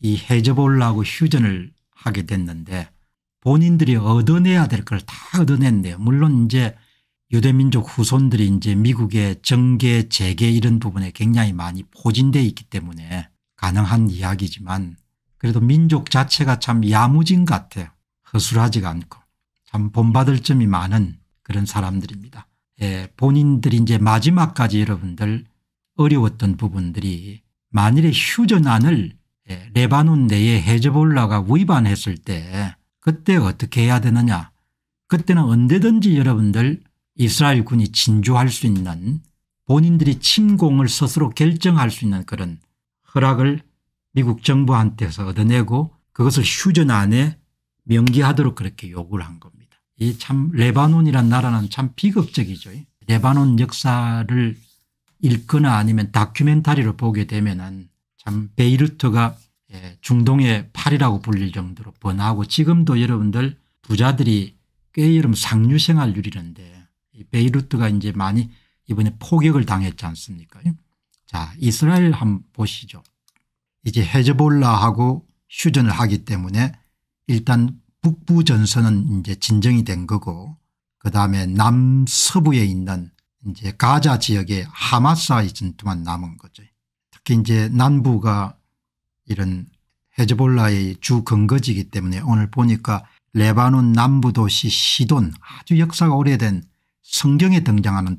이해져보려고 휴전을 하게 됐는데 본인들이 얻어내야 될 걸 다 얻어냈네요. 물론 이제 유대민족 후손들이 이제 미국의 정계 재계 이런 부분에 굉장히 많이 포진돼 있기 때문에 가능한 이야기지만 그래도 민족 자체가 참 야무진 같아요. 허술하지가 않고 참 본받을 점이 많은 그런 사람들입니다. 예, 본인들이 이제 마지막까지 여러분들 어려웠던 부분들이 만일에 휴전안을 예, 레바논 내에 헤즈볼라가 위반했을 때 그때 어떻게 해야 되느냐 그때는 언제든지 여러분들 이스라엘 군이 진주할 수 있는 본인들이 침공을 스스로 결정할 수 있는 그런 허락을 미국 정부한테서 얻어내고 그것을 휴전 안에 명기하도록 그렇게 요구를 한 겁니다. 이 참 레바논이란 나라는 참 비극적이죠. 레바논 역사를 읽거나 아니면 다큐멘터리를 보게 되면 은참 베이루트가 예, 중동의 팔이라고 불릴 정도로 번하고 지금도 여러분들 부자들이 꽤 여름 상류 생활률이는데 베이루트가 이제 많이 이번에 포격을 당했지 않습니까 자 이스라엘 한번 보시죠. 이제 헤즈볼라하고 휴전을 하기 때문에 일단 북부 전선은 이제 진정이 된 거고 그다음에 남서부에 있는 이제 가자 지역에하마사와의 전투만 남은 거죠. 특히 이제 남부가 이런 헤즈볼라의 주 근거지이기 때문에 오늘 보니까 레바논 남부도시 시돈 아주 역사가 오래된 성경에 등장하는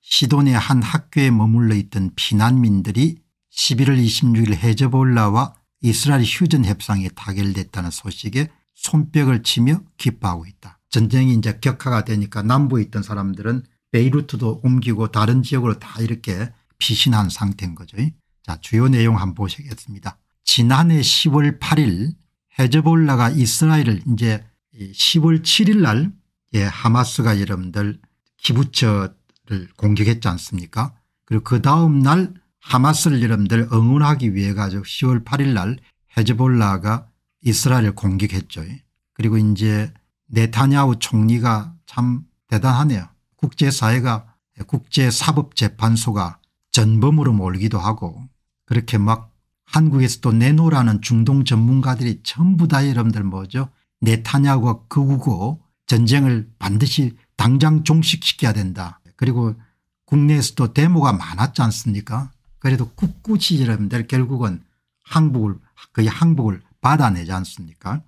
시돈의 한 학교에 머물러 있던 피난민들이 11월 26일 헤즈볼라와 이스라엘 휴전 협상이 타결됐다는 소식에 손뼉을 치며 기뻐하고 있다. 전쟁이 이제 격화가 되니까 남부에 있던 사람들은 베이루트도 옮기고 다른 지역으로 다 이렇게 피신한 상태인 거죠. 자 주요 내용 한번 보시겠습니다. 지난해 10월 8일 헤즈볼라가 이스라엘을 이제 10월 7일 날 예, 하마스가 여러분들 기부처를 공격했지 않습니까 그리고 그 다음 날 하마스를 여러분들 응원하기 위해 가지고 10월 8일 날 헤즈볼라가 이스라엘을 공격했죠. 그리고 이제 네타냐후 총리가 참 대단하네요. 국제사회가 국제사법재판소가 전범으로 몰기도 하고 그렇게 막 한국에서 또 내놓으라는 중동 전문가들이 전부 다 여러분들 뭐죠 네타냐고 극우고 그 전쟁을 반드시 당장 종식시켜야 된다. 그리고 국내에서도 데모가 많았지 않습니까 그래도 꿋꿋이 여러분들 결국은 항복을 거의 항복을 받아내지 않습니까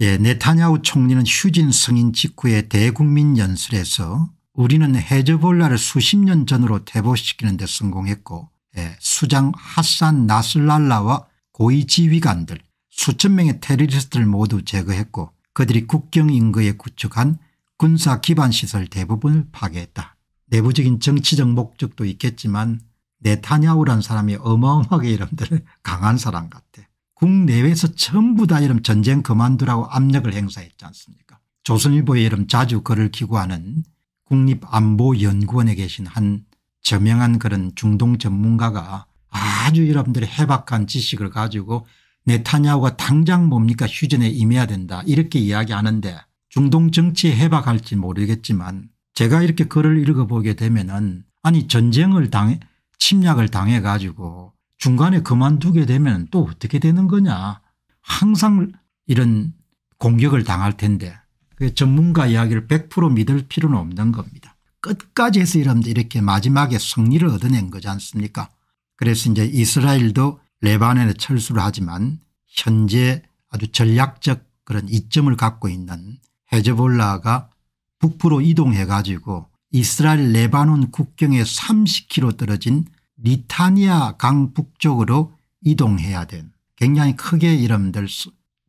예, 네타냐후 총리는 휴진 승인 직후의 대국민 연설에서 우리는 헤즈볼라를 수십 년 전으로 퇴보시키는 데 성공했고 예, 수장 하산 나슬랄라와 고위 지휘관들 수천 명의 테러리스트를 모두 제거했고 그들이 국경 인근에 구축한 군사 기반 시설 대부분을 파괴했다. 내부적인 정치적 목적도 있겠지만 네타냐우란 사람이 어마어마하게 이름들 강한 사람 같아. 국내외에서 전부 다 이름 전쟁 그만두라고 압력을 행사했지 않습니까 조선일보에 이름 자주 글을 기고하는 국립안보연구원에 계신 한 저명한 그런 중동 전문가가 아주 여러분들의 해박한 지식을 가지고 네타냐후가 당장 뭡니까 휴전에 임해야 된다 이렇게 이야기하는데 중동 정치에 해박할지 모르겠지만 제가 이렇게 글을 읽어보게 되면 은 아니 전쟁을 당해 침략을 당해 가지고 중간에 그만두게 되면 또 어떻게 되는 거냐 항상 이런 공격을 당할 텐데 그게 전문가 이야기를 100% 믿을 필요는 없는 겁니다. 끝까지 해서 이랍니다. 이렇게 마지막에 승리를 얻어낸 거지 않습니까 그래서 이제 이스라엘도 레바논에 철수를 하지만 현재 아주 전략적 그런 이점을 갖고 있는 헤즈볼라가 북부로 이동해 가지고 이스라엘 레바논 국경에 30km 떨어진 리타니아 강 북쪽으로 이동해야 된 굉장히 크게 이름들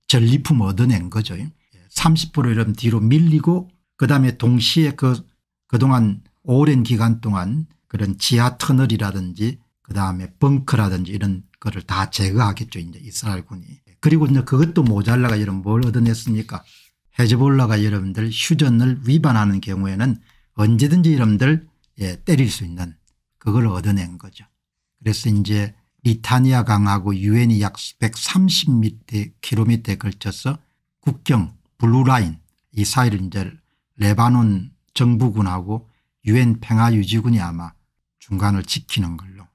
전리품 얻어낸 거죠. 30% 이름 뒤로 밀리고 그다음에 동시에 그 그동안 오랜 기간 동안 그런 지하 터널이라든지 그다음에 벙커라든지 이런 거를 다 제거하겠죠 이제 이스라엘군이. 그리고 이제 그것도 모자라가 이런 뭘 얻어냈습니까 헤즈볼라가 여러분들 휴전을 위반하는 경우에는 언제든지 여러분들 예, 때릴 수 있는 그걸 얻어낸 거죠. 그래서 이제 리타니아 강하고 유엔이 약 130km에 걸쳐서 국경 블루라인 이 사이를 이제 레바논 정부군하고 유엔 평화유지군이 아마 중간을 지키는 걸로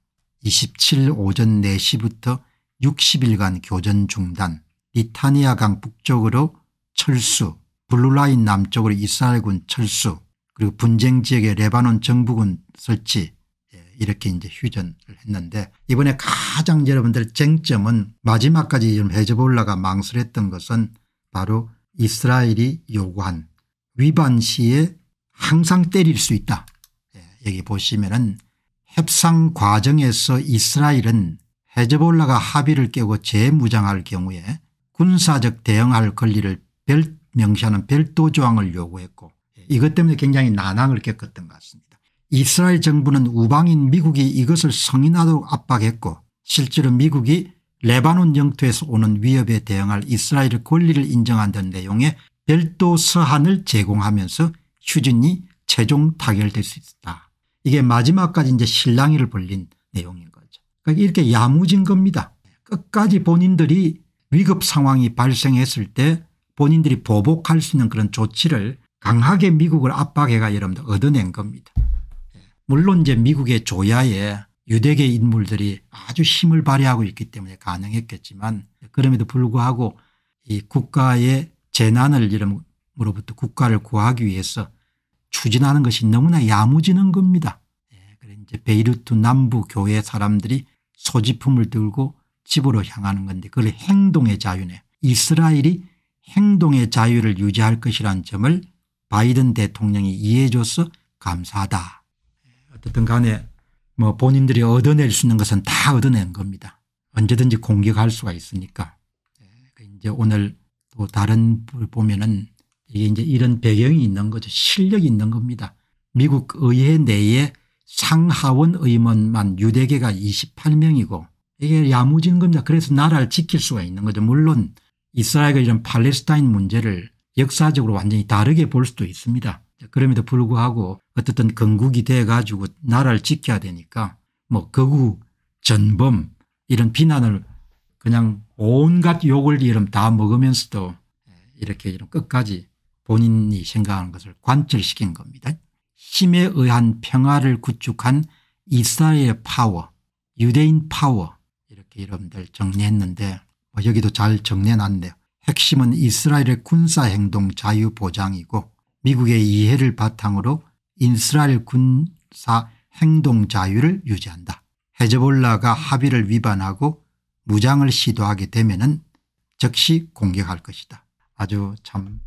27일 오전 4시부터 60일간 교전 중단 리타니아강 북쪽으로 철수 블루라인 남쪽으로 이스라엘군 철수 그리고 분쟁 지역에 레바논 정부군 설치 예, 이렇게 이제 휴전을 했는데 이번에 가장 여러분들 쟁점은 마지막까지 헤즈볼라가 망설였던 것은 바로 이스라엘이 요구한 위반 시의 항상 때릴 수 있다. 예, 여기 보시면은 협상 과정에서 이스라엘은 헤즈볼라가 합의를 깨고 재무장할 경우에 군사적 대응할 권리를 별, 명시하는 별도 조항을 요구했고 예, 이것 때문에 굉장히 난항을 겪었던 것 같습니다. 이스라엘 정부는 우방인 미국이 이것을 성인하도록 압박했고 실제로 미국이 레바논 영토에서 오는 위협에 대응할 이스라엘의 권리를 인정한다는 내용의 별도 서한을 제공하면서 휴진이 최종 타결될 수 있었다. 이게 마지막까지 이제 실랑이를 벌린 내용인 거죠. 그러니까 이렇게 야무진 겁니다. 끝까지 본인들이 위급 상황이 발생했을 때 본인들이 보복할 수 있는 그런 조치를 강하게 미국을 압박해가 여러분들 얻어낸 겁니다. 물론 이제 미국의 조야에 유대계 인물들이 아주 힘을 발휘하고 있기 때문에 가능했겠지만 그럼에도 불구하고 이 국가의 재난을 이런 로부터 국가를 구하기 위해서 추진하는 것이 너무나 야무지는 겁니다. 예, 그래 이제 베이루트 남부 교회 사람들이 소지품을 들고 집으로 향하는 건데 그걸 행동의 자유네. 이스라엘이 행동의 자유를 유지할 것이란 점을 바이든 대통령이 이해해줘서 감사하다. 예, 어쨌든 간에 뭐 본인들이 얻어낼 수 있는 것은 다 얻어낸 겁니다. 언제든지 공격할 수가 있으니까. 예, 그 이제 오늘 또 다른 보면은 이게 이제 이런 배경이 있는 거죠. 실력이 있는 겁니다. 미국 의회 내에 상하원 의원만 유대계가 28명이고 이게 야무진 겁니다. 그래서 나라를 지킬 수가 있는 거죠. 물론 이스라엘과 이런 팔레스타인 문제를 역사적으로 완전히 다르게 볼 수도 있습니다. 그럼에도 불구하고 어쨌든 건국이 돼 가지고 나라를 지켜야 되니까 뭐 거국 전범 이런 비난을 그냥 온갖 욕을 이름 다 먹으면서도 이렇게 이런 끝까지 본인이 생각하는 것을 관철시킨 겁니다. 힘에 의한 평화를 구축한 이스라엘의 파워 유대인 파워 이렇게 이름들 정리했는데 뭐 여기도 잘 정리해놨네요. 핵심은 이스라엘의 군사행동 자유보장이고 미국의 이해를 바탕으로 이스라엘 군사행동 자유를 유지한다. 헤즈볼라가 합의를 위반하고 무장을 시도하게 되면 은 즉시 공격할 것이다. 아주 참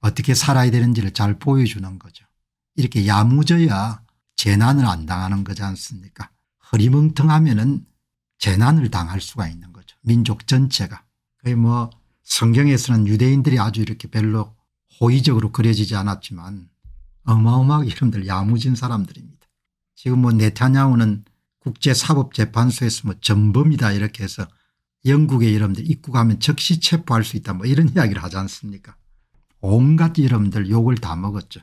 어떻게 살아야 되는지를 잘 보여주는 거죠. 이렇게 야무져야 재난을 안 당하는 거지 않습니까 허리멍텅하면 은 재난을 당할 수가 있는 거죠. 민족 전체가. 거의 뭐 성경에서는 유대인들이 아주 이렇게 별로 호의적으로 그려지지 않았지만 어마어마하게 이름들 야무진 사람들입니다. 지금 뭐네타냐우는 국제사법재판소에서 뭐 전범이다 이렇게 해서 영국의 여러분들 입국하면 즉시 체포할 수 있다 뭐 이런 이야기를 하지 않습니까 온갖 이름들 욕을 다 먹었죠.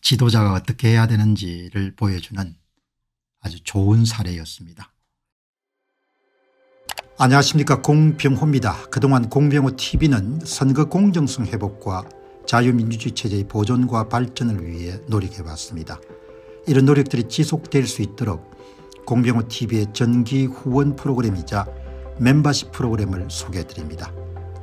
지도자가 어떻게 해야 되는지를 보여주는 아주 좋은 사례였습니다. 안녕하십니까 공병호입니다. 그동안 공병호 tv는 선거 공정성 회복과 자유민주주의 체제의 보존과 발전을 위해 노력해왔습니다. 이런 노력들이 지속될 수 있도록 공병호 tv의 전기 후원 프로그램이자 멤버십 프로그램을 소개해드립니다.